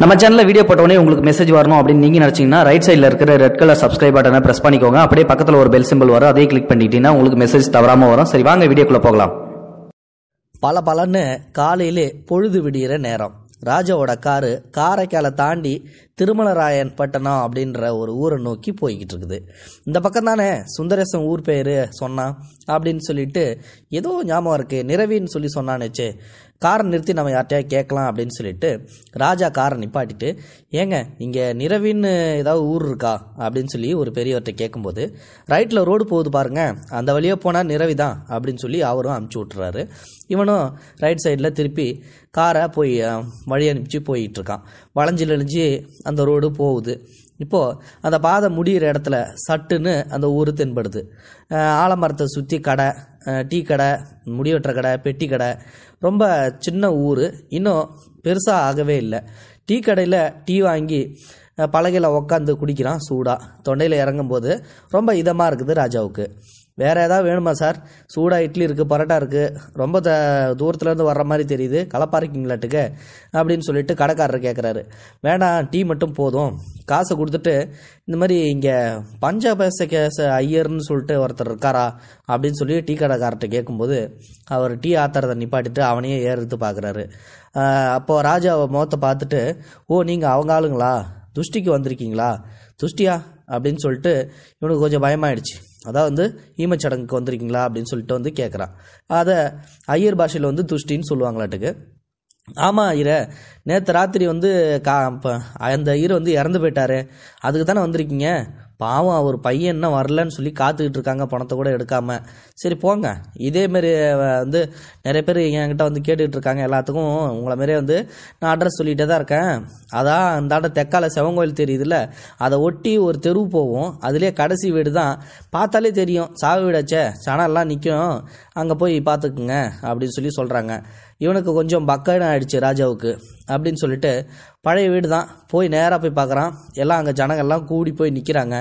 நம்ம சேனலில் வீடியோ போட்டோடனே உங்களுக்கு மெசேஜ் வரணும் அப்படின்னு நீங்கள் நினச்சிங்கன்னா ரைட் சைடில் இருக்கிற ரெட் கலர் சப்ஸ்கிரைப் பட்டனை ப்ரெஸ் பண்ணிக்கோங்க அப்படியே பக்கத்தில் ஒரு பெல் சிம்பிள் வரும் அதே கிளிக் பண்ணிக்கிட்டீங்கன்னா உங்களுக்கு மெசேஜ் தவறாமல் வரும் சரி வாங்க வீடியோக்குள்ளே போகலாம் பல பலன்னு காலையிலே பொழுது விடிகிற நேரம் ராஜாவோட காரு காரைக்காலை தாண்டி திருமலராயன் பட்டணம் அப்படின்ற ஒரு ஊரை நோக்கி போய்கிட்டு இருக்குது இந்த பக்கம் தானே சுந்தரேசன் ஊர் பேர் சொன்னான் அப்படின்னு சொல்லிட்டு ஏதோ ஞாபகம் இருக்குது நிறவின்னு சொல்லி சொன்னானுச்சு காரை நிறுத்தி நம்ம யார்கிட்டயா கேட்கலாம் அப்படின்னு சொல்லிட்டு ராஜா காரை நிப்பாட்டிட்டு ஏங்க இங்கே நிறவின்னு ஏதாவது ஊர் இருக்கா அப்படின்னு சொல்லி ஒரு பெரியவர்கிட்ட கேட்கும்போது ரைட்டில் ரோடு போகுது பாருங்கள் அந்த வழியாக போனால் நிறவி தான் அப்படின்னு சொல்லி அவரும் அமுச்சு விட்டுறாரு இவனும் ரைட் சைடில் திருப்பி காரை போய் வழி அனுப்பிச்சு போயிட்டுருக்கான் வளைஞ்சு நெளிஞ்சு அந்த ரோடு போகுது இப்போது அந்த பாதை முடிகிற இடத்துல சட்டுன்னு அந்த ஊர் தென்படுது ஆலமரத்தை சுற்றி கடை டீ கடை முடி வெட்டுற கடை பெட்டி கடை ரொம்ப சின்ன ஊர் இன்னும் பெருசாக ஆகவே இல்லை டீ கடையில் டீ வாங்கி பலகையில் உக்காந்து குடிக்கிறான் சூடாக தொண்டையில் இறங்கும்போது ரொம்ப இதமாக இருக்குது ராஜாவுக்கு வேறு ஏதாவது வேணுமா சார் சூடாக இட்லி இருக்குது பரோட்டா இருக்குது ரொம்ப த தூரத்துலேருந்து வர்ற மாதிரி தெரியுது கலப்பா இருக்கீங்களாட்டுக்கு அப்படின்னு சொல்லிட்டு கடைக்காரர் கேட்குறாரு வேணாம் டீ மட்டும் போதும் காசை கொடுத்துட்டு இந்த மாதிரி இங்கே பஞ்சாபேச கேச ஐயர்னு சொல்லிட்டு ஒருத்தர் இருக்காரா அப்படின்னு சொல்லி டீ கடைக்காரர்கிட்ட கேட்கும்போது அவர் டீ ஆத்திரத்தை நிப்பாட்டிட்டு அவனையே ஏறுத்து பார்க்குறாரு அப்போது ராஜாவை முகத்தை பார்த்துட்டு ஓ நீங்கள் அவங்க ஆளுங்களா துஷ்டிக்கு வந்திருக்கீங்களா துஷ்டியா அப்படின்னு சொல்லிட்டு இவனுக்கு கொஞ்சம் பயமாயிடுச்சு அதாவது வந்து ஈமச்சடங்குக்கு வந்திருக்கீங்களா அப்படின்னு சொல்லிட்டு வந்து கேட்குறான் அதை ஐயர் பாஷையில் வந்து துஷ்டின்னு சொல்லுவாங்களாட்டுக்கு ஆமாம் ஐர நேற்று ராத்திரி வந்து கா அந்த ஈர வந்து இறந்து போயிட்டாரு அதுக்கு தானே வந்திருக்கீங்க பாவம் அவர் பையன் என்ன வரலன்னு சொல்லி காத்துக்கிட்டு இருக்காங்க பணத்தை கூட எடுக்காம சரி போங்க இதேமாரி வந்து நிறைய பேர் என்கிட்ட வந்து கேட்டுக்கிட்டு இருக்காங்க எல்லாத்துக்கும் உங்களை மாரியே வந்து நான் அட்ரஸ் சொல்லிகிட்டே தான் இருக்கேன் அதான் அந்த ஆட்ட தெக்கால செவங்கோயில் தெரியுதுல்ல அதை ஒட்டி ஒரு தெரு போவோம் அதுலேயே கடைசி வீடு தான் பார்த்தாலே தெரியும் சாவு வீடாச்சே சனெல்லாம் நிற்கும் அங்கே போய் பார்த்துக்குங்க அப்படின்னு சொல்லி சொல்கிறாங்க இவனுக்கு கொஞ்சம் பக்கம் ஆயிடுச்சு ராஜாவுக்கு அப்படின்னு சொல்லிட்டு பழைய வீடு தான் போய் நேராக போய் பார்க்குறான் எல்லாம் அங்கே ஜனங்கள்லாம் கூடி போய் நிற்கிறாங்க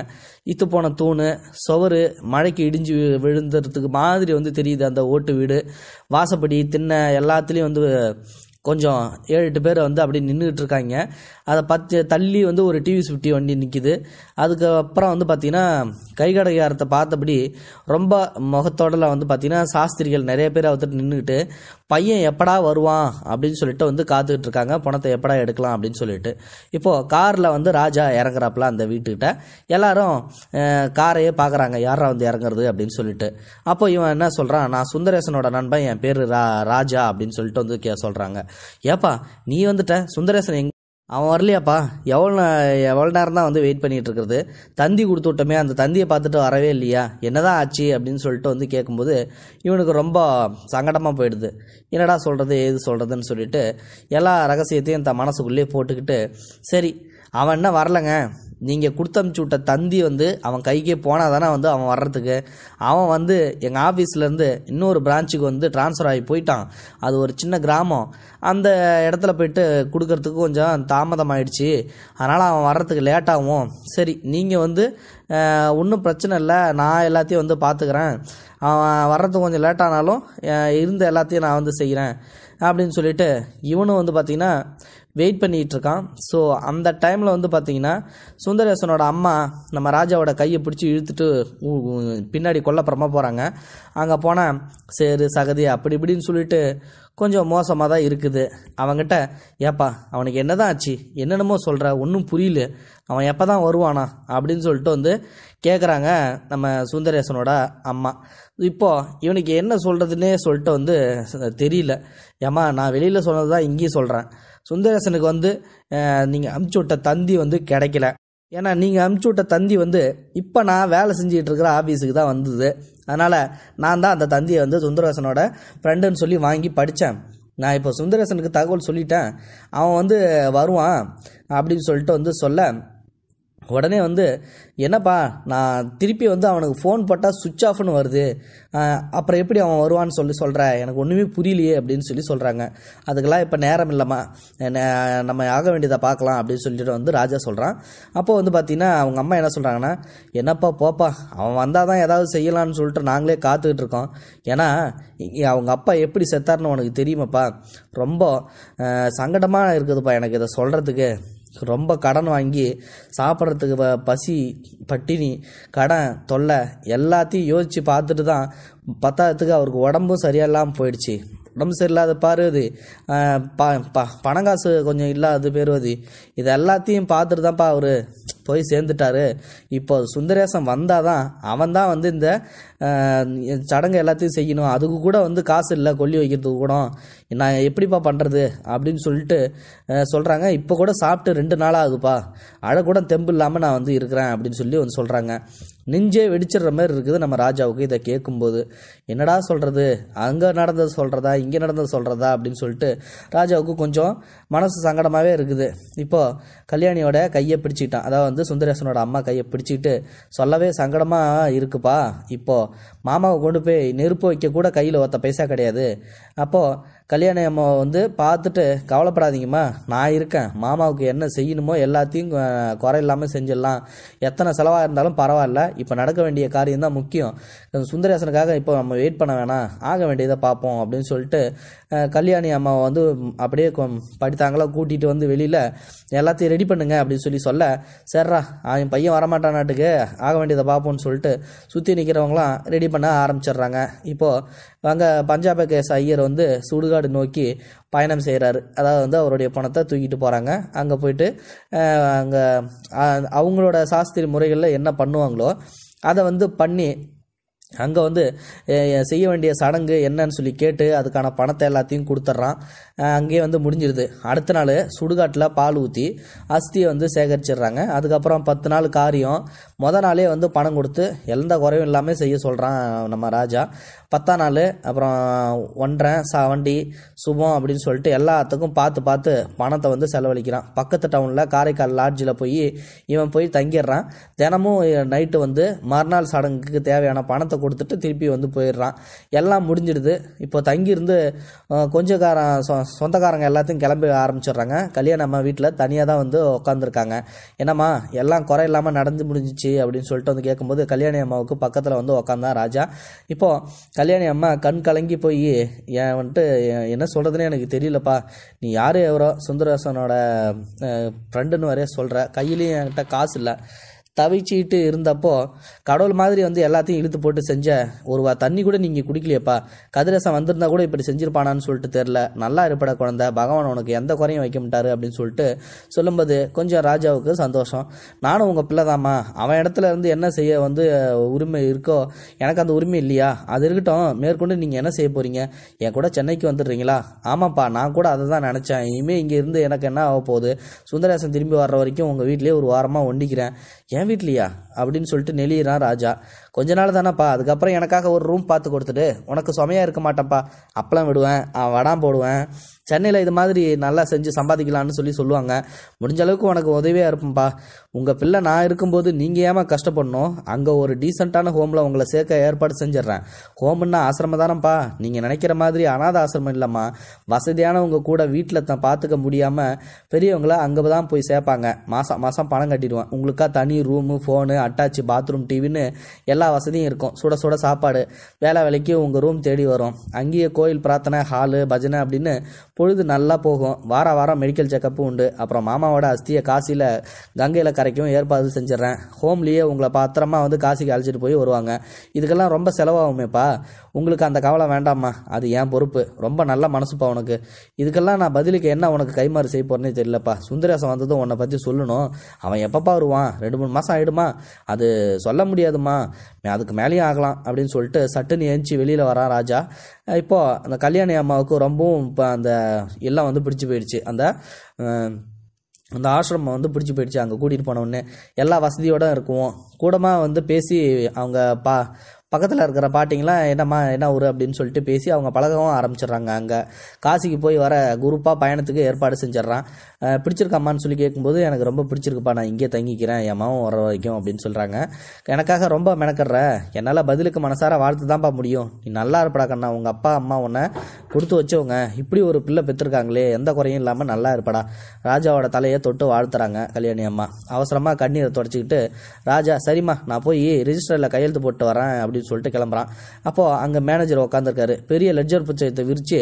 இத்து போன தூண் சுவரு மழைக்கு இடிஞ்சு விழுந்துறதுக்கு மாதிரி வந்து தெரியுது அந்த ஓட்டு வீடு வாசப்படி திண்ணை எல்லாத்துலேயும் வந்து கொஞ்சம் ஏழு எட்டு பேர் வந்து அப்படி நின்றுட்டு இருக்காங்க அதை பத்து தள்ளி வந்து ஒரு டிவி சுட்டி வண்டி நிற்கிது அதுக்கப்புறம் வந்து பார்த்திங்கன்னா கடகாரத்தை பார்த்தபடி ரொம்ப முகத்தோடலாம் வந்து பார்த்திங்கன்னா சாஸ்திரிகள் நிறைய பேர் அவர்த்துட்டு நின்றுட்டு பையன் எப்படா வருவான் அப்படின்னு சொல்லிட்டு வந்து காத்துக்கிட்டு இருக்காங்க பணத்தை எப்படா எடுக்கலாம் அப்படின்னு சொல்லிட்டு இப்போது காரில் வந்து ராஜா இறங்குறாப்புல அந்த வீட்டுக்கிட்ட எல்லாரும் காரையே பார்க்குறாங்க யாரா வந்து இறங்குறது அப்படின்னு சொல்லிட்டு அப்போ இவன் என்ன சொல்கிறான் நான் சுந்தரேசனோட நண்பன் என் பேர் ரா ராஜா அப்படின்னு சொல்லிட்டு வந்து கே சொல்கிறாங்க ஏப்பா நீ வந்துட்ட சுந்தரேசன் எங் அவன் வரலையாப்பா எவ்வளோ எவ்வளோ நேரம் தான் வந்து வெயிட் பண்ணிகிட்டு இருக்கிறது தந்தி கொடுத்து விட்டோமே அந்த தந்தியை பார்த்துட்டு வரவே இல்லையா என்ன தான் ஆச்சு அப்படின்னு சொல்லிட்டு வந்து கேட்கும்போது இவனுக்கு ரொம்ப சங்கடமாக போயிடுது என்னடா சொல்கிறது ஏது சொல்கிறதுன்னு சொல்லிட்டு எல்லா ரகசியத்தையும் தன் மனசுக்குள்ளேயே போட்டுக்கிட்டு சரி அவன் என்ன வரலைங்க நீங்கள் கொடுத்தமிச்சு விட்ட தந்தி வந்து அவன் கைக்கே போனால் தானே வந்து அவன் வர்றதுக்கு அவன் வந்து எங்கள் ஆஃபீஸ்லேருந்து இன்னொரு பிரான்ச்சுக்கு வந்து ட்ரான்ஸ்ஃபர் ஆகி போயிட்டான் அது ஒரு சின்ன கிராமம் அந்த இடத்துல போயிட்டு கொடுக்கறதுக்கு கொஞ்சம் தாமதம் ஆயிடுச்சு அதனால் அவன் வர்றதுக்கு லேட்டாகும் சரி நீங்கள் வந்து ஒன்றும் பிரச்சனை இல்லை நான் எல்லாத்தையும் வந்து பார்த்துக்குறேன் அவன் வர்றதுக்கு கொஞ்சம் லேட்டானாலும் இருந்த எல்லாத்தையும் நான் வந்து செய்கிறேன் அப்படின்னு சொல்லிட்டு இவனும் வந்து பார்த்திங்கன்னா வெயிட் பண்ணிகிட்டு இருக்கான் ஸோ அந்த டைமில் வந்து பார்த்தீங்கன்னா சுந்தரேசனோட அம்மா நம்ம ராஜாவோட கையை பிடிச்சி இழுத்துட்டு பின்னாடி கொல்லப்புறமா போகிறாங்க அங்கே போனால் சரி சகதி அப்படி இப்படின்னு சொல்லிட்டு கொஞ்சம் மோசமாக தான் இருக்குது அவங்ககிட்ட ஏப்பா அவனுக்கு என்ன தான் ஆச்சு என்னென்னமோ சொல்கிற ஒன்றும் புரியல அவன் எப்போ தான் வருவானா அப்படின்னு சொல்லிட்டு வந்து கேட்குறாங்க நம்ம சுந்தரேசனோட அம்மா இப்போது இவனுக்கு என்ன சொல்கிறதுனே சொல்லிட்டு வந்து தெரியல ஏம்மா நான் வெளியில் சொன்னது தான் இங்கேயும் சொல்கிறேன் சுந்தரேசனுக்கு வந்து நீங்கள் அமுச்சு விட்ட தந்தி வந்து கிடைக்கல ஏன்னா நீங்கள் அமுச்சு விட்ட தந்தி வந்து இப்போ நான் வேலை செஞ்சுக்கிட்டு இருக்கிற ஆஃபீஸுக்கு தான் வந்தது அதனால் நான் தான் அந்த தந்தியை வந்து சுந்தரவாசனோட ஃப்ரெண்டுன்னு சொல்லி வாங்கி படித்தேன் நான் இப்போ சுந்தரேசனுக்கு தகவல் சொல்லிட்டேன் அவன் வந்து வருவான் அப்படின்னு சொல்லிட்டு வந்து சொல்ல உடனே வந்து என்னப்பா நான் திருப்பி வந்து அவனுக்கு ஃபோன் போட்டால் சுவிட்ச் ஆஃப்னு வருது அப்புறம் எப்படி அவன் வருவான்னு சொல்லி சொல்கிற எனக்கு ஒன்றுமே புரியலையே அப்படின்னு சொல்லி சொல்கிறாங்க அதுக்கெல்லாம் இப்போ நேரம் இல்லைம்மா நம்ம ஆக வேண்டியதை பார்க்கலாம் அப்படின்னு சொல்லிட்டு வந்து ராஜா சொல்கிறான் அப்போ வந்து பார்த்திங்கன்னா அவங்க அம்மா என்ன சொல்கிறாங்கன்னா என்னப்பா போப்பா அவன் வந்தால் தான் ஏதாவது செய்யலான்னு சொல்லிட்டு நாங்களே காத்துக்கிட்டு இருக்கோம் ஏன்னா அவங்க அப்பா எப்படி செத்தார்னு உனக்கு தெரியுமாப்பா ரொம்ப சங்கடமாக இருக்குதுப்பா எனக்கு இதை சொல்கிறதுக்கு ரொம்ப கடன் வாங்கி சாப்பிட்றதுக்கு பசி பட்டினி கடன் தொல்லை எல்லாத்தையும் யோசித்து பார்த்துட்டு தான் பத்தாயிரத்துக்கு அவருக்கு உடம்பும் சரியில்லாமல் போயிடுச்சு உடம்பு சரியில்லாத பாருவது ப ப பணம் காசு கொஞ்சம் இல்லாதது பேருவது இது எல்லாத்தையும் பார்த்துட்டு தான்ப்பா அவர் போய் சேர்ந்துட்டாரு இப்போ சுந்தரேசன் வந்தால் தான் அவன் தான் வந்து இந்த சடங்கு எல்லாத்தையும் செய்யணும் அதுக்கு கூட வந்து காசு இல்லை கொல்லி வைக்கிறதுக்கு கூட நான் எப்படிப்பா பண்ணுறது அப்படின்னு சொல்லிட்டு சொல்கிறாங்க இப்போ கூட சாப்பிட்டு ரெண்டு நாளாக ஆகுதுப்பா அழக்கூட தெம்பு இல்லாமல் நான் வந்து இருக்கிறேன் அப்படின்னு சொல்லி வந்து சொல்கிறாங்க நெஞ்சே வெடிச்சிடுற மாதிரி இருக்குது நம்ம ராஜாவுக்கு இதை கேட்கும்போது என்னடா சொல்கிறது அங்கே நடந்தது சொல்கிறதா இங்கே நடந்தது சொல்கிறதா அப்படின்னு சொல்லிட்டு ராஜாவுக்கு கொஞ்சம் மனசு சங்கடமாகவே இருக்குது இப்போது கல்யாணியோட கையை பிடிச்சிக்கிட்டான் அதாவது வந்து சுந்தரேசனோட அம்மா கையை பிடிச்சிக்கிட்டு சொல்லவே சங்கடமாக இருக்குப்பா இப்போது மாமாவை கொண்டு போய் நெருப்பு வைக்க கூட கையில் ஒருத்த பைசா கிடையாது அப்போது கல்யாணி அம்மாவை வந்து பார்த்துட்டு கவலைப்படாதீங்கம்மா நான் இருக்கேன் மாமாவுக்கு என்ன செய்யணுமோ எல்லாத்தையும் குறை இல்லாமல் செஞ்சிடலாம் எத்தனை செலவாக இருந்தாலும் பரவாயில்ல இப்போ நடக்க வேண்டிய காரியம் தான் முக்கியம் சுந்தரேசனுக்காக இப்போ நம்ம வெயிட் பண்ண வேணாம் ஆக வேண்டியதை பார்ப்போம் அப்படின்னு சொல்லிட்டு கல்யாணி அம்மாவை வந்து அப்படியே படித்தாங்களா கூட்டிகிட்டு வந்து வெளியில் எல்லாத்தையும் ரெடி பண்ணுங்க அப்படின்னு சொல்லி சொல்ல சரிடா அவன் பையன் வரமாட்டான் நாட்டுக்கு ஆக வேண்டியதை பார்ப்போம்னு சொல்லிட்டு சுற்றி நிற்கிறவங்களாம் ரெடி பண்ண ஆரம்பிச்சிடுறாங்க இப்போது அங்கே பஞ்சாப கேஸ் ஐயர் வந்து சுடுகாடு தமிழ்நாடு நோக்கி பயணம் செய்கிறாரு அதாவது வந்து அவருடைய பணத்தை தூக்கிட்டு போகிறாங்க அங்கே போயிட்டு அங்கே அவங்களோட சாஸ்திரி முறைகளில் என்ன பண்ணுவாங்களோ அதை வந்து பண்ணி அங்கே வந்து செய்ய வேண்டிய சடங்கு என்னன்னு சொல்லி கேட்டு அதுக்கான பணத்தை எல்லாத்தையும் கொடுத்துட்றான் அங்கேயே வந்து முடிஞ்சிடுது அடுத்த நாள் சுடுகாட்டில் பால் ஊற்றி அஸ்தியை வந்து சேகரிச்சிடுறாங்க அதுக்கப்புறம் பத்து நாள் காரியம் மொதல் நாளே வந்து பணம் கொடுத்து எந்த குறையும் இல்லாமல் செய்ய சொல்கிறான் நம்ம ராஜா பத்தாம் நாள் அப்புறம் ஒன்றரை சவண்டி சுபம் அப்படின்னு சொல்லிட்டு எல்லாத்துக்கும் பார்த்து பார்த்து பணத்தை வந்து செலவழிக்கிறான் பக்கத்து டவுனில் காரைக்கால் லாட்ஜில் போய் இவன் போய் தங்கிடுறான் தினமும் நைட்டு வந்து மறுநாள் சடங்குக்கு தேவையான பணத்தை கொடுத்துட்டு திருப்பி வந்து போயிடுறான் எல்லாம் முடிஞ்சிடுது இப்போ தங்கியிருந்து கொஞ்சக்காரன் சொ சொந்தக்காரங்க எல்லாத்தையும் கிளம்பி ஆரம்பிச்சிடுறாங்க கல்யாணம் அம்மா வீட்டில் தனியாக தான் வந்து உட்காந்துருக்காங்க என்னம்மா எல்லாம் குறை இல்லாமல் நடந்து முடிஞ்சிச்சு அப்படின்னு சொல்லிட்டு வந்து கேட்கும்போது கல்யாணி அம்மாவுக்கு பக்கத்தில் வந்து உக்காந்தான் ராஜா இப்போது கல்யாணி அம்மா கண் கலங்கி போய் என் வந்துட்டு என்ன சொல்கிறதுனே எனக்கு தெரியலப்பா நீ யார் எவரோ சுந்தரேசனோட ஃப்ரெண்டுன்னு வரைய சொல்கிற கையிலையும் என்கிட்ட காசு இல்லை தவிச்சிட்டு இருந்தப்போ கடவுள் மாதிரி வந்து எல்லாத்தையும் இழுத்து போட்டு செஞ்ச ஒருவா தண்ணி கூட நீங்கள் குடிக்கலையப்பா கதிரசம் வந்திருந்தா கூட இப்படி செஞ்சிருப்பானான்னு சொல்லிட்டு தெரில நல்லா இருப்பட குழந்த பகவான் உனக்கு எந்த குறையும் வைக்க மாட்டாரு அப்படின்னு சொல்லிட்டு சொல்லும்போது கொஞ்சம் ராஜாவுக்கு சந்தோஷம் நானும் உங்கள் பிள்ளைதாம்மா அவன் இடத்துல இருந்து என்ன செய்ய வந்து உரிமை இருக்கோ எனக்கு அந்த உரிமை இல்லையா அது இருக்கட்டும் மேற்கொண்டு நீங்கள் என்ன செய்ய போகிறீங்க என் கூட சென்னைக்கு வந்துடுறீங்களா ஆமாப்பா நான் கூட அதை தான் நினச்சேன் இனிமேல் இங்கே இருந்து எனக்கு என்ன ஆக போகுது சுந்தரேசன் திரும்பி வர்ற வரைக்கும் உங்கள் வீட்டிலேயே ஒரு வாரமாக ஒண்டிக்கிறேன் ஏன் என் வீட்லையா அப்படின்னு சொல்லிட்டு நெளியிறான் ராஜா கொஞ்ச நாள் தானேப்பா அதுக்கப்புறம் எனக்காக ஒரு ரூம் பார்த்து கொடுத்துட்டு உனக்கு சுமையாக இருக்க மாட்டேன்ப்பா அப்பளம் விடுவேன் வடாம் போடுவேன் சென்னையில் இது மாதிரி நல்லா செஞ்சு சம்பாதிக்கலான்னு சொல்லி சொல்லுவாங்க முடிஞ்ச அளவுக்கு உனக்கு உதவியாக இருப்பேன்ப்பா உங்கள் பிள்ளை நான் இருக்கும்போது நீங்கள் ஏமா கஷ்டப்படணும் அங்கே ஒரு டீசெண்டான ஹோமில் உங்களை சேர்க்க ஏற்பாடு செஞ்சிடறேன் ஹோம்னா ஆசிரமம் தானேப்பா நீங்கள் நினைக்கிற மாதிரி அனாத ஆசிரமம் இல்லைம்மா வசதியானவங்க கூட வீட்டில் தான் பார்த்துக்க முடியாமல் பெரியவங்கள அங்கே தான் போய் சேர்ப்பாங்க மாதம் மாதம் பணம் கட்டிடுவேன் உங்களுக்காக தனி ரூமு ஃபோனு அட்டாச் பாத்ரூம் டிவின்னு எல்லா வசதியும் இருக்கும் சுட சுட சாப்பாடு வேலை வேலைக்கு உங்கள் ரூம் தேடி வரும் அங்கேயே கோயில் பிரார்த்தனை ஹாலு பஜனை அப்படின்னு பொழுது நல்லா போகும் வார வாரம் மெடிக்கல் செக்கப்பும் உண்டு அப்புறம் மாமாவோட அஸ்தியை காசியில் கங்கையில் கரைக்கும் ஏற்பாடு செஞ்சிடறேன் ஹோம்லேயே உங்களை பத்திரமா வந்து காசிக்கு அழைச்சிட்டு போய் வருவாங்க இதுக்கெல்லாம் ரொம்ப செலவாகுமேப்பா உங்களுக்கு அந்த கவலை வேண்டாமா அது என் பொறுப்பு ரொம்ப நல்ல மனசுப்பா உனக்கு இதுக்கெல்லாம் நான் பதிலுக்கு என்ன உனக்கு கைமாறு செய்ய போறேன்னு தெரியலப்பா சுந்தரேசன் வந்ததும் உன்னை பற்றி சொல்லணும் அவன் எப்பப்பா வருவான் ரெண்டு மூணு மாதம் ஆகிடுமா அது சொல்ல முடியாதுமா அதுக்கு மேலேயே ஆகலாம் அப்படின்னு சொல்லிட்டு சட்டுன்னு ஏஞ்சி வெளியில் வரான் ராஜா இப்போது அந்த கல்யாணி அம்மாவுக்கு ரொம்பவும் இப்போ அந்த எல்லாம் வந்து பிடிச்சி போயிடுச்சு அந்த அந்த ஆசிரமம் வந்து பிடிச்சி போயிடுச்சு அங்கே கூட்டிகிட்டு போனவுடனே எல்லா வசதியோடு இருக்கும் கூடமாக வந்து பேசி அவங்க பா பக்கத்தில் இருக்கிற பாட்டிங்களாம் என்னம்மா என்ன ஊர் அப்படின்னு சொல்லிட்டு பேசி அவங்க பழகவும் ஆரம்பிச்சிடுறாங்க அங்கே காசிக்கு போய் வர குரூப்பாக பயணத்துக்கு ஏற்பாடு செஞ்சிடறான் பிடிச்சிருக்காம்மான்னு சொல்லி கேட்கும்போது எனக்கு ரொம்ப பிடிச்சிருக்குப்பா நான் இங்கே தங்கிக்கிறேன் என் வர வரைக்கும் அப்படின்னு சொல்கிறாங்க எனக்காக ரொம்ப மெனக்கடுற என்னால் பதிலுக்கு மனசார வாழ்த்து தான்ப்பா முடியும் நீ நல்லா இருப்படா கண்ணா உங்கள் அப்பா அம்மா உன்னை கொடுத்து வச்சவங்க இப்படி ஒரு பிள்ளை பெற்றுருக்காங்களே எந்த குறையும் இல்லாமல் நல்லா இருப்படா ராஜாவோட தலையை தொட்டு வாழ்த்துறாங்க கல்யாணி அம்மா அவசரமாக கண்ணீரை தொடச்சிக்கிட்டு ராஜா சரிம்மா நான் போய் ரிஜிஸ்டரில் கையெழுத்து போட்டு வரேன் அப்படின்னு அப்படின்னு சொல்லிட்டு கிளம்புறான் அப்போது அங்கே மேனேஜர் உட்காந்துருக்காரு பெரிய லெட்ஜர் பட்சத்தை விரித்து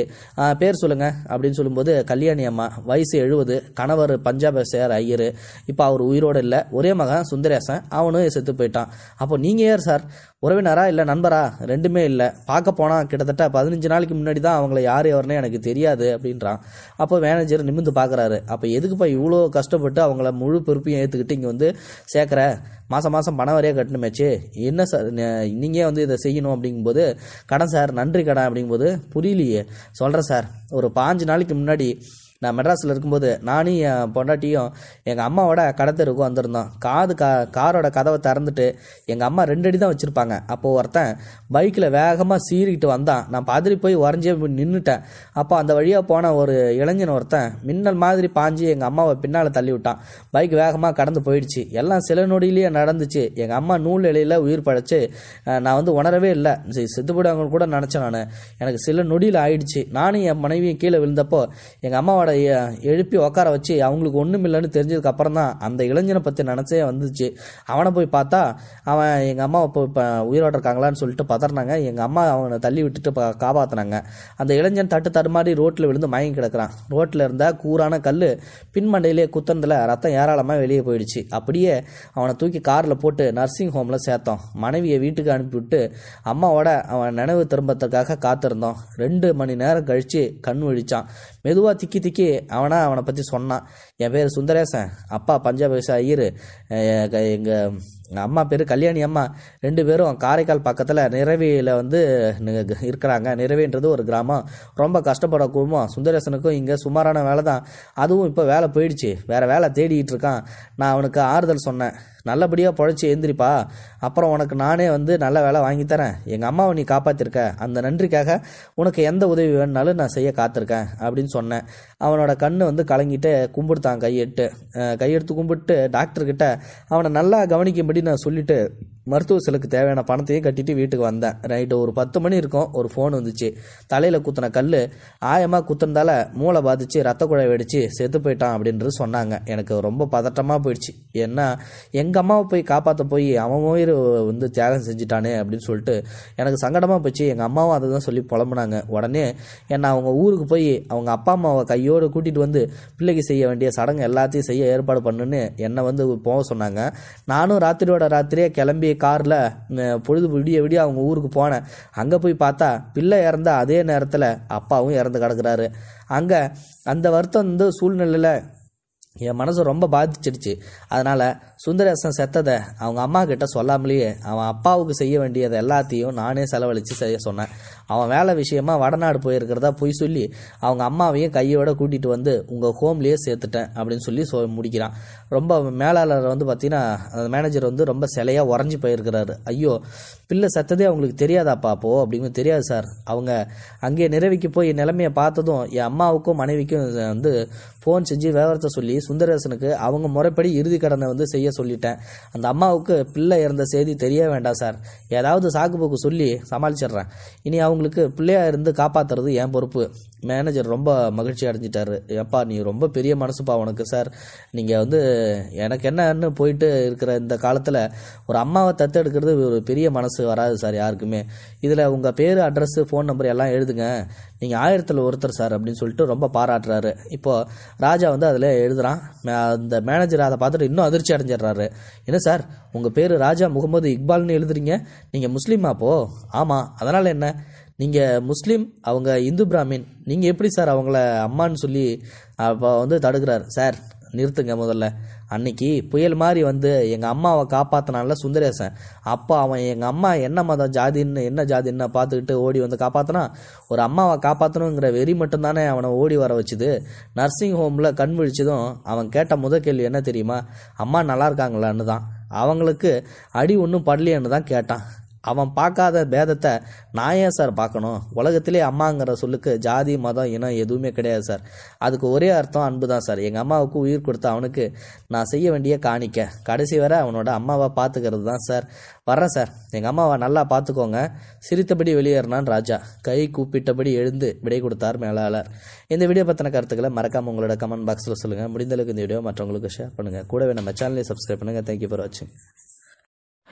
பேர் சொல்லுங்கள் அப்படின்னு சொல்லும்போது கல்யாணி அம்மா வயசு எழுபது கணவர் பஞ்சாபை சேர் ஐயர் இப்போ அவர் உயிரோடு இல்லை ஒரே மகன் சுந்தரேசன் அவனும் செத்து போயிட்டான் அப்போ நீங்கள் யார் சார் உறவினரா இல்லை நண்பரா ரெண்டுமே இல்லை பார்க்க போனால் கிட்டத்தட்ட பதினஞ்சு நாளைக்கு முன்னாடி தான் அவங்கள யார் யாருன்னு எனக்கு தெரியாது அப்படின்றான் அப்போ மேனேஜர் நிமிந்து பார்க்குறாரு அப்போ எதுக்குப்பா இவ்வளோ கஷ்டப்பட்டு அவங்கள முழு பொறுப்பையும் ஏற்றுக்கிட்டு இங்கே வந்து சேர்க்குற மாதம் மாதம் பணம் வரையே கட்டணுமேச்சு என்ன சார் நீங்கள் வந்து இதை செய்யணும் அப்படிங்கும்போது கடன் சார் நன்றி கடன் அப்படிங்கும்போது புரியலையே சொல்கிறேன் சார் ஒரு பாஞ்சு நாளைக்கு முன்னாடி நான் மெட்ராஸில் இருக்கும்போது நானும் என் பொண்டாட்டியும் எங்கள் அம்மாவோட கடத்தருக்கு வந்திருந்தோம் காது கா காரோட கதவை திறந்துட்டு எங்கள் அம்மா ரெண்டு அடி தான் வச்சுருப்பாங்க அப்போது ஒருத்தன் பைக்கில் வேகமாக சீறிக்கிட்டு வந்தான் நான் பாதிரி போய் உறஞ்சே நின்றுட்டேன் அப்போ அந்த வழியாக போன ஒரு இளைஞன் ஒருத்தன் மின்னல் மாதிரி பாஞ்சு எங்கள் அம்மாவை பின்னால் தள்ளி விட்டான் பைக் வேகமாக கடந்து போயிடுச்சு எல்லாம் சில நொடியிலேயே நடந்துச்சு எங்கள் அம்மா நூல் இலையில் உயிர் பழச்சி நான் வந்து உணரவே இல்லை செத்து போடுவாங்கன்னு கூட நினச்சேன் நான் எனக்கு சில நொடியில் ஆயிடுச்சு நானும் என் மனைவியும் கீழே விழுந்தப்போ எங்கள் அம்மாவோட இளைஞனோட எழுப்பி உட்கார வச்சு அவங்களுக்கு ஒன்றும் இல்லைன்னு தெரிஞ்சதுக்கு அப்புறம் தான் அந்த இளைஞனை பற்றி நினச்சே வந்துச்சு அவனை போய் பார்த்தா அவன் எங்கள் அம்மா இப்போ இப்போ உயிரோட இருக்காங்களான்னு சொல்லிட்டு பதறினாங்க எங்கள் அம்மா அவனை தள்ளி விட்டுட்டு காப்பாத்தினாங்க அந்த இளைஞன் தட்டு தடுமாறி ரோட்டில் விழுந்து மயங்கி கிடக்கிறான் ரோட்டில் இருந்த கூரான கல் பின்மண்டையிலே குத்தனதில் ரத்தம் ஏராளமாக வெளியே போயிடுச்சு அப்படியே அவனை தூக்கி காரில் போட்டு நர்சிங் ஹோமில் சேர்த்தோம் மனைவியை வீட்டுக்கு அனுப்பிவிட்டு அம்மாவோட அவன் நினைவு திரும்பத்துக்காக காத்திருந்தோம் ரெண்டு மணி நேரம் கழித்து கண் விழிச்சான் மெதுவாக திக்கி திக்கி அவனா அவனை பற்றி சொன்னான் என் பேர் சுந்தரேசன் அப்பா பஞ்சாப் ஐயர் எங்கள் அம்மா பேர் கல்யாணி அம்மா ரெண்டு பேரும் காரைக்கால் பக்கத்தில் நிறவியில் வந்து இருக்கிறாங்க நிறவின்றது ஒரு கிராமம் ரொம்ப கஷ்டப்பட குடும்பம் சுந்தரேசனுக்கும் இங்கே சுமாரான வேலை தான் அதுவும் இப்போ வேலை போயிடுச்சு வேறு வேலை தேடிகிட்டு இருக்கான் நான் அவனுக்கு ஆறுதல் சொன்னேன் நல்லபடியாக பழைச்சி எழுந்திரிப்பா அப்புறம் உனக்கு நானே வந்து நல்ல வேலை வாங்கித்தரேன் எங்கள் அம்மாவை நீ காப்பாற்றிருக்க அந்த நன்றிக்காக உனக்கு எந்த உதவி வேணுனாலும் நான் செய்ய காத்திருக்கேன் அப்படின்னு சொன்னேன் அவனோட கண் வந்து கலங்கிட்டு கும்பிடுத்தான் கையெட்டு கையெடுத்து கும்பிட்டு டாக்டர்கிட்ட அவனை நல்லா கவனிக்கும்படி நான் சொல்லிவிட்டு மருத்துவ செலுக்கு தேவையான பணத்தையும் கட்டிட்டு வீட்டுக்கு வந்தேன் ரைட்டு ஒரு பத்து மணி இருக்கும் ஒரு ஃபோன் வந்துச்சு தலையில் குத்தின கல் ஆயமாக குத்துனதால மூளை பாதிச்சு ரத்த குழாய் வெடிச்சு செத்து போயிட்டான் அப்படின்றது சொன்னாங்க எனக்கு ரொம்ப பதட்டமாக போயிடுச்சு ஏன்னா எங்கள் அம்மாவை போய் காப்பாற்ற போய் அவன் உயிர் வந்து தியாகம் செஞ்சுட்டானே அப்படின்னு சொல்லிட்டு எனக்கு சங்கடமாக போச்சு எங்கள் அம்மாவும் அதை தான் சொல்லி புலம்புனாங்க உடனே என்னை அவங்க ஊருக்கு போய் அவங்க அப்பா அம்மாவை கையோடு கூட்டிகிட்டு வந்து பிள்ளைக்கு செய்ய வேண்டிய சடங்கு எல்லாத்தையும் செய்ய ஏற்பாடு பண்ணுன்னு என்னை வந்து போக சொன்னாங்க நானும் ராத்திரியோட ராத்திரியே கிளம்பி அப்படியே காரில் பொழுது விடிய விடிய அவங்க ஊருக்கு போனேன் அங்கே போய் பார்த்தா பிள்ளை இறந்த அதே நேரத்தில் அப்பாவும் இறந்து கிடக்குறாரு அங்கே அந்த வருத்தம் வந்து சூழ்நிலையில் என் மனசு ரொம்ப பாதிச்சிடுச்சு அதனால் சுந்தரேசன் செத்ததை அவங்க அம்மா கிட்ட சொல்லாமலேயே அவன் அப்பாவுக்கு செய்ய வேண்டியது எல்லாத்தையும் நானே செலவழித்து செய்ய சொன்னேன் அவன் வேலை விஷயமா வடநாடு போயிருக்கிறதா பொய் சொல்லி அவங்க அம்மாவையும் கையோட கூட்டிகிட்டு வந்து உங்கள் ஹோம்லேயே சேர்த்துட்டேன் அப்படின்னு சொல்லி சொ முடிக்கிறான் ரொம்ப மேலாளர் வந்து பார்த்தீங்கன்னா அந்த மேனேஜர் வந்து ரொம்ப சிலையாக உறைஞ்சி போயிருக்கிறாரு ஐயோ பிள்ளை செத்ததே அவங்களுக்கு தெரியாதாப்பா அப்போ அப்படின்னு தெரியாது சார் அவங்க அங்கேயே நிறைவிக்கு போய் நிலைமையை பார்த்ததும் என் அம்மாவுக்கும் மனைவிக்கும் வந்து ஃபோன் செஞ்சு விவரத்தை சொல்லி சுந்தரேசனுக்கு அவங்க முறைப்படி இறுதி கடனை வந்து செய்ய செய்ய சொல்லிட்டேன் அந்த அம்மாவுக்கு பிள்ளை இறந்த செய்தி தெரிய வேண்டாம் சார் ஏதாவது சாக்குப்போக்கு சொல்லி சமாளிச்சிடுறேன் இனி அவங்களுக்கு பிள்ளையாக இருந்து காப்பாற்றுறது என் பொறுப்பு மேனேஜர் ரொம்ப மகிழ்ச்சி அடைஞ்சிட்டாரு எப்பா நீ ரொம்ப பெரிய மனசுப்பா உனக்கு சார் நீங்கள் வந்து எனக்கு என்னன்னு போயிட்டு இருக்கிற இந்த காலத்தில் ஒரு அம்மாவை தத்தெடுக்கிறது ஒரு பெரிய மனசு வராது சார் யாருக்குமே இதில் உங்கள் பேர் அட்ரஸ்ஸு ஃபோன் நம்பர் எல்லாம் எழுதுங்க நீங்கள் ஆயிரத்தில் ஒருத்தர் சார் அப்படின்னு சொல்லிட்டு ரொம்ப பாராட்டுறாரு இப்போது ராஜா வந்து அதில் எழுதுகிறான் அந்த மேனேஜர் அதை பார்த்துட்டு இன்னும் அதிர்ச்சி அடைஞ்சார் ஆச்சரியப்படுறாரு என்ன சார் உங்கள் பேர் ராஜா முகமது இக்பால்னு எழுதுறீங்க நீங்கள் முஸ்லீமா அப்போ ஆமாம் அதனால் என்ன நீங்கள் முஸ்லீம் அவங்க இந்து பிராமின் நீங்கள் எப்படி சார் அவங்கள அம்மான்னு சொல்லி அப்போ வந்து தடுக்கிறார் சார் நிறுத்துங்க முதல்ல அன்னைக்கு புயல் மாதிரி வந்து எங்கள் அம்மாவை காப்பாற்றினால சுந்தரேசன் அப்போ அவன் எங்கள் அம்மா என்ன மதம் ஜாதின்னு என்ன ஜாதின்னு பார்த்துக்கிட்டு ஓடி வந்து காப்பாற்றினா ஒரு அம்மாவை காப்பாற்றணுங்கிற வெறி மட்டும்தானே அவனை ஓடி வர வச்சுது நர்சிங் ஹோமில் கண் விழிச்சதும் அவன் கேட்ட முத கேள்வி என்ன தெரியுமா அம்மா நல்லா இருக்காங்களான்னு தான் அவங்களுக்கு அடி ஒன்றும் படலையன்னு தான் கேட்டான் அவன் பார்க்காத பேதத்தை நான் ஏன் சார் பார்க்கணும் உலகத்திலே அம்மாங்கிற சொல்லுக்கு ஜாதி மதம் இனம் எதுவுமே கிடையாது சார் அதுக்கு ஒரே அர்த்தம் அன்பு தான் சார் எங்கள் அம்மாவுக்கு உயிர் கொடுத்த அவனுக்கு நான் செய்ய வேண்டிய காணிக்க கடைசி வரை அவனோட அம்மாவை பார்த்துக்கிறது தான் சார் வர்றேன் சார் எங்கள் அம்மாவை நல்லா பார்த்துக்கோங்க சிரித்தபடி வெளியேறினான் ராஜா கை கூப்பிட்டபடி எழுந்து விடை கொடுத்தார் மேலாளர் இந்த வீடியோ பற்றின கருத்துக்களை மறக்காமல் உங்களோட கமெண்ட் பாக்ஸில் சொல்லுங்கள் முடிந்தளவுக்கு இந்த வீடியோ மற்றவங்களுக்கு ஷேர் பண்ணுங்கள் கூடவே நம்ம சேனலை சப்ஸ்கிரைப் பண்ணுங்கள் தேங்க்யூ ஃபார் வாட்சிங்